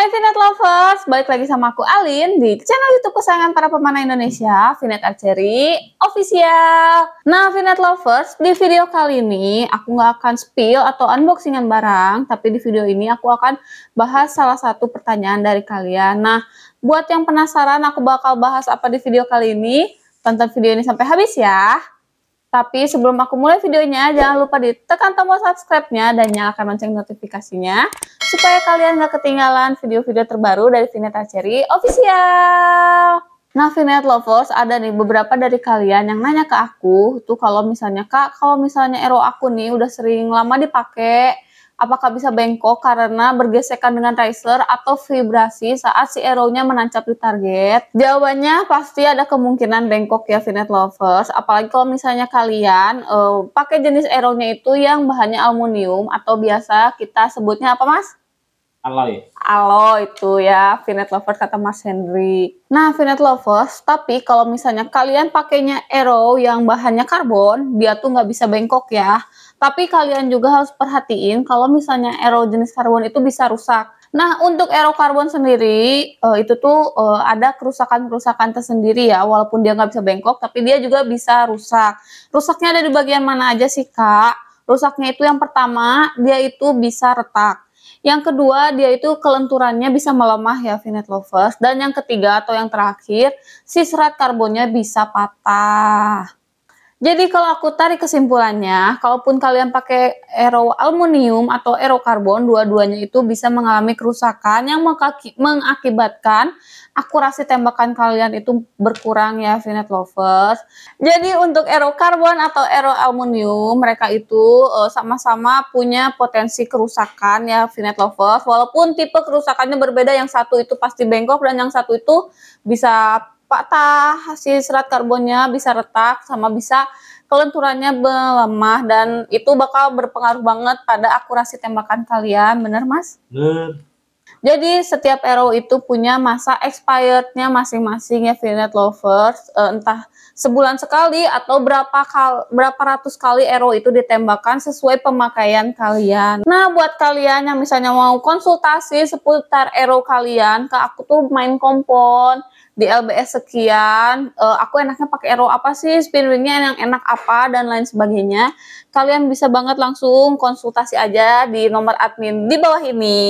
Hai Vinet Lovers, balik lagi sama aku Alin di channel Youtube kesayangan para pemanah Indonesia, Vinet Archery Official. Nah Vinet Lovers, di video kali ini aku nggak akan spill atau unboxingan barang, tapi di video ini aku akan bahas salah satu pertanyaan dari kalian. Nah, buat yang penasaran aku bakal bahas apa di video kali ini, tonton video ini sampai habis ya. Tapi sebelum aku mulai videonya, jangan lupa ditekan tombol subscribe-nya dan nyalakan lonceng notifikasinya supaya kalian gak ketinggalan video-video terbaru dari Vinet Archery Official. Nah, Vinet Lovers, ada nih beberapa dari kalian yang nanya ke aku, tuh kalau misalnya, Kak, kalau misalnya arrow aku nih udah sering lama dipakai, apakah bisa bengkok karena bergesekan dengan riser atau vibrasi saat si arrow-nya menancap di target? Jawabannya pasti ada kemungkinan bengkok ya, Vinet Lovers. Apalagi kalau misalnya kalian uh, pakai jenis arrow-nya itu yang bahannya aluminium atau biasa kita sebutnya apa, Mas? Aloy. Aloy itu ya, finite Lovers kata Mas Henry. Nah, finite Lovers, tapi kalau misalnya kalian pakainya Aero yang bahannya karbon, dia tuh nggak bisa bengkok ya. Tapi kalian juga harus perhatiin kalau misalnya Aero jenis karbon itu bisa rusak. Nah, untuk Aero karbon sendiri, uh, itu tuh uh, ada kerusakan-kerusakan tersendiri ya, walaupun dia nggak bisa bengkok, tapi dia juga bisa rusak. Rusaknya ada di bagian mana aja sih, Kak? Rusaknya itu yang pertama, dia itu bisa retak. Yang kedua, dia itu kelenturannya bisa melemah ya finite Lovers. Dan yang ketiga atau yang terakhir, si serat karbonnya bisa patah. Jadi kalau aku tarik kesimpulannya, kalaupun kalian pakai aero aluminium atau aero karbon, dua-duanya itu bisa mengalami kerusakan yang mengakibatkan akurasi tembakan kalian itu berkurang ya Vinet lovers. Jadi untuk aero karbon atau aero aluminium, mereka itu eh, sama-sama uh, punya potensi kerusakan ya Vinet lovers. Walaupun tipe kerusakannya berbeda, yang satu itu pasti bengkok dan yang satu itu bisa patah, hasil serat karbonnya bisa retak sama bisa kelenturannya melemah dan itu bakal berpengaruh banget pada akurasi tembakan kalian, bener mas? Bener. Jadi setiap RO itu punya masa expirednya masing-masing ya Finet Lovers, uh, entah sebulan sekali atau berapa kal berapa ratus kali RO itu ditembakkan sesuai pemakaian kalian. Nah, buat kalian yang misalnya mau konsultasi seputar RO kalian ke aku tuh main kompon di LBS sekian, uh, aku enaknya pakai RO apa sih, spin ringnya yang enak apa dan lain sebagainya. Kalian bisa banget langsung konsultasi aja di nomor admin di bawah ini.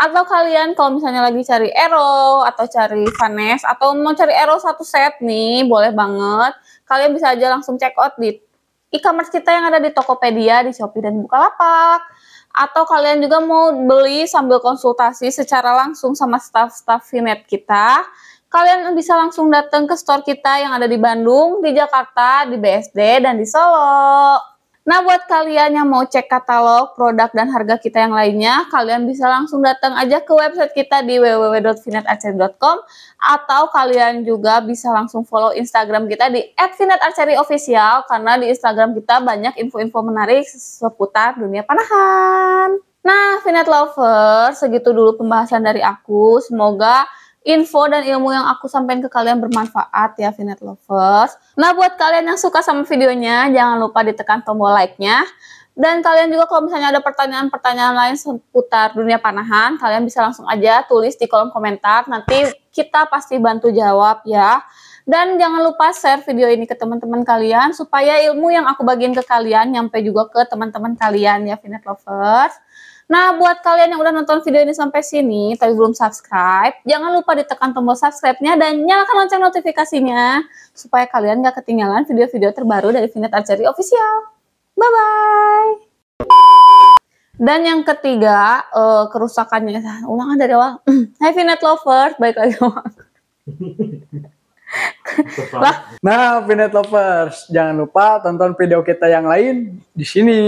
Atau kalian kalau misalnya lagi cari Ero atau cari Vanes atau mau cari Ero satu set nih, boleh banget. Kalian bisa aja langsung check out di e-commerce kita yang ada di Tokopedia, di Shopee dan Bukalapak. Atau kalian juga mau beli sambil konsultasi secara langsung sama staff-staff Vinet kita kalian bisa langsung datang ke store kita yang ada di Bandung, di Jakarta, di BSD, dan di Solo. Nah, buat kalian yang mau cek katalog, produk, dan harga kita yang lainnya, kalian bisa langsung datang aja ke website kita di www.finetarcery.com atau kalian juga bisa langsung follow Instagram kita di @finetarcheryofficial karena di Instagram kita banyak info-info menarik seputar dunia panahan. Nah, Finet Lover, segitu dulu pembahasan dari aku. Semoga info dan ilmu yang aku sampaikan ke kalian bermanfaat ya Vinet Lovers. Nah buat kalian yang suka sama videonya jangan lupa ditekan tombol like-nya. Dan kalian juga kalau misalnya ada pertanyaan-pertanyaan lain seputar dunia panahan, kalian bisa langsung aja tulis di kolom komentar. Nanti kita pasti bantu jawab ya. Dan jangan lupa share video ini ke teman-teman kalian supaya ilmu yang aku bagiin ke kalian nyampe juga ke teman-teman kalian ya Vinet Lovers. Nah, buat kalian yang udah nonton video ini sampai sini, tapi belum subscribe, jangan lupa ditekan tombol subscribe-nya dan nyalakan lonceng notifikasinya, supaya kalian gak ketinggalan video-video terbaru dari Vinet Archery Official. Bye-bye! Dan yang ketiga, uh, kerusakannya, ulangan dari awal, Hai Finet Lovers, baik lagi sama Nah, Vinet Lovers, jangan lupa tonton video kita yang lain di sini.